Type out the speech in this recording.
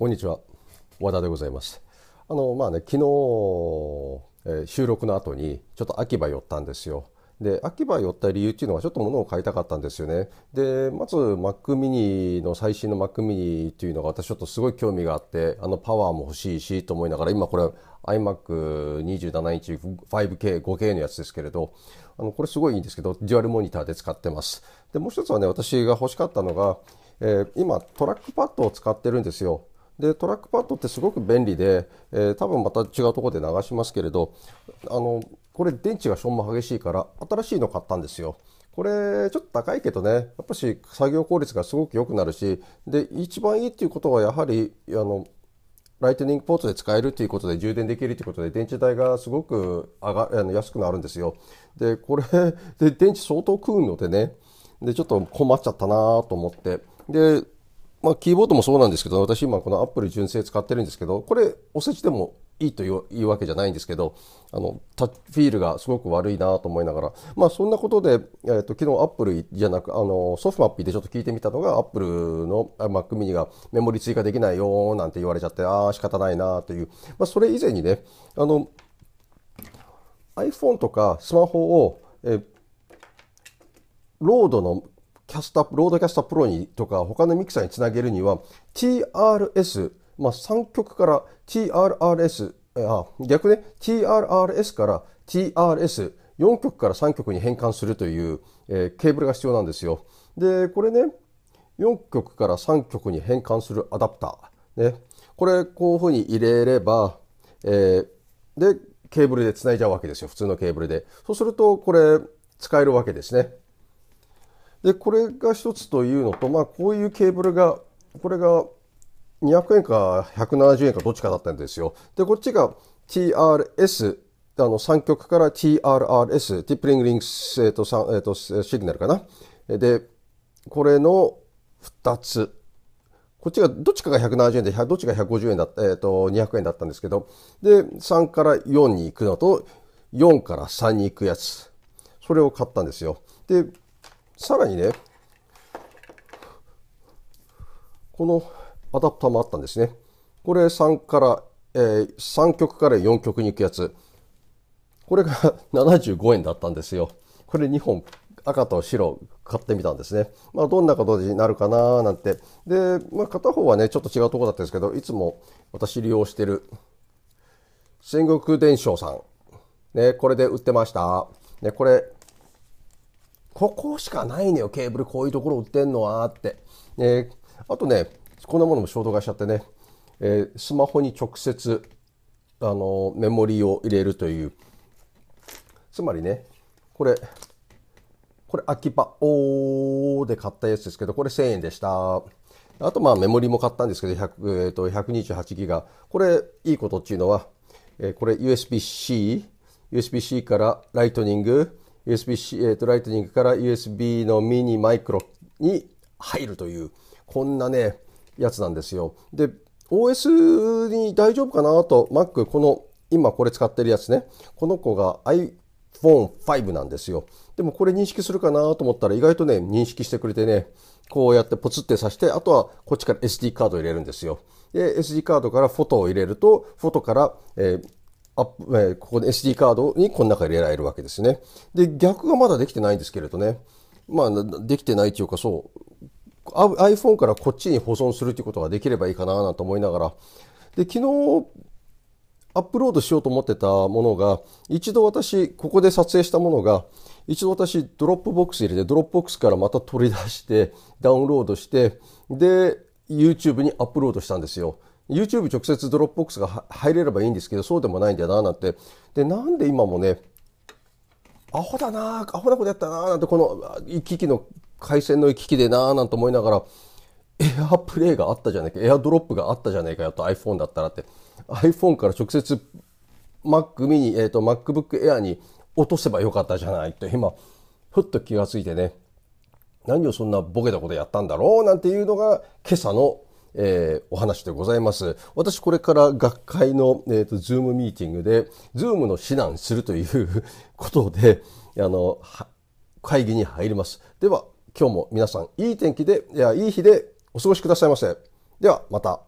こんにちは和田でございますあのまあね昨日、えー、収録の後にちょっと秋葉寄ったんですよで秋葉寄った理由っていうのはちょっと物を買いたかったんですよねでまず Mac mini の最新の Mac mini っていうのが私ちょっとすごい興味があってあのパワーも欲しいしと思いながら今これ iMac27 インチ 5K5K のやつですけれどあのこれすごいいいんですけどデュアルモニターで使ってますでもう一つはね私が欲しかったのがえー、今トラックパッドを使ってるんですよでトラックパッドってすごく便利で、えー、多分また違うところで流しますけれどあのこれ電池が消耗激しいから新しいの買ったんですよ。これちょっと高いけどねやっぱし作業効率がすごく良くなるしで一番いいっていうことはやはりあのライトニングポートで使えるということで充電できるということで電池代がすごく上があの安くなるんですよ。でこれで電池相当食うのでねでちょっと困っちゃったなと思ってでまあ、キーボードもそうなんですけど、私今このアップル純正使ってるんですけど、これおせちでもいいというわけじゃないんですけど、あの、タッチフィールがすごく悪いなと思いながら、まあそんなことで、えっと、昨日アップルじゃなく、あの、ソフトマッピーでちょっと聞いてみたのが、アップルの Mac mini がメモリ追加できないよなんて言われちゃって、ああ仕方ないなという、まあそれ以前にね、あの、iPhone とかスマホを、えロードのキャスター、ロードキャスタープロにとか、他のミキサーにつなげるには、TRS、まあ、3曲から TRRS、あ、逆ね、TRRS から TRS、4曲から3曲に変換するという、えー、ケーブルが必要なんですよ。で、これね、4曲から3曲に変換するアダプター。ね、これ、こういうふうに入れれば、えー、で、ケーブルで繋いじゃうわけですよ。普通のケーブルで。そうすると、これ、使えるわけですね。でこれが一つというのと、まあ、こういうケーブルがこれが200円か170円かどっちかだったんですよ。でこっちが TRS あの3極から TRRS ティップリングリンクス、えーとえーと、シグナルかな。でこれの2つこっちが、どっちかが170円で、どっちが150円だった、えっ、ー、と、200円だったんですけど、で、3から4に行くのと、4から3に行くやつ。それを買ったんですよ。で、さらにねこのアダプターもあったんですねこれ3から、えー、3曲から4曲に行くやつこれが75 円だったんですよこれ2本赤と白買ってみたんですね。まあ、どんな形になるかななんて。で、まあ、片方はね、ちょっと違うとこだったんですけど、いつも私利用してる、戦国伝承さん。ね、これで売ってました。ね、これ、ここしかないねよ、ケーブル。こういうところ売ってんのは、って。えー、あとね、こんなものも衝動買いしちゃってね、えー、スマホに直接、あの、メモリを入れるという。つまりね、これ、これ、アキパーで買ったやつですけど、これ1000円でした。あと、まあ、メモリも買ったんですけど、1えー、と128ギガ。これ、いいことっていうのは、えー、これ USB-C、USB-C からライトニング、USB-C、えーと、ライトニングから USB のミニマイクロに入るというこんなねやつなんですよで OS に大丈夫かなと Mac この今これ使ってるやつねこの子が iPhone5 なんですよでもこれ認識するかなと思ったら意外とね認識してくれてねこうやってポツって挿してあとはこっちから SD カード入れるんですよで SD カードからフォトを入れるとフォトから、えーアップ、えー、ここで SD カードにこの中入れられるわけですね。で、逆がまだできてないんですけれどね。まあ、できてないというかそう、iPhone からこっちに保存するということができればいいかななんて思いながら。で、昨日、アップロードしようと思ってたものが、一度私、ここで撮影したものが、一度私、ドロップボックス入れて、ドロップボックスからまた取り出して、ダウンロードして、で、YouTube にアップロードしたんですよ。YouTube 直接ドロップボックスが入れればいいんですけど、そうでもないんだよな、なんて。で、なんで今もね、アホだなアホなことやったななんて、この行き来の、回線の行き来でななんて思いながら、エアプレイがあったじゃねえか、エアドロップがあったじゃねえかよと iPhone だったらって。iPhone から直接 Mac mini、えっ、ー、と MacBook Air に落とせばよかったじゃないと今、ふっと気がついてね、何をそんなボケたことやったんだろうなんていうのが今朝のえー、お話でございます。私これから学会の、えーと、ズームミーティングで、ズームの指南するということで、あの、会議に入ります。では、今日も皆さん、いい天気で、いや、いい日でお過ごしくださいませ。では、また。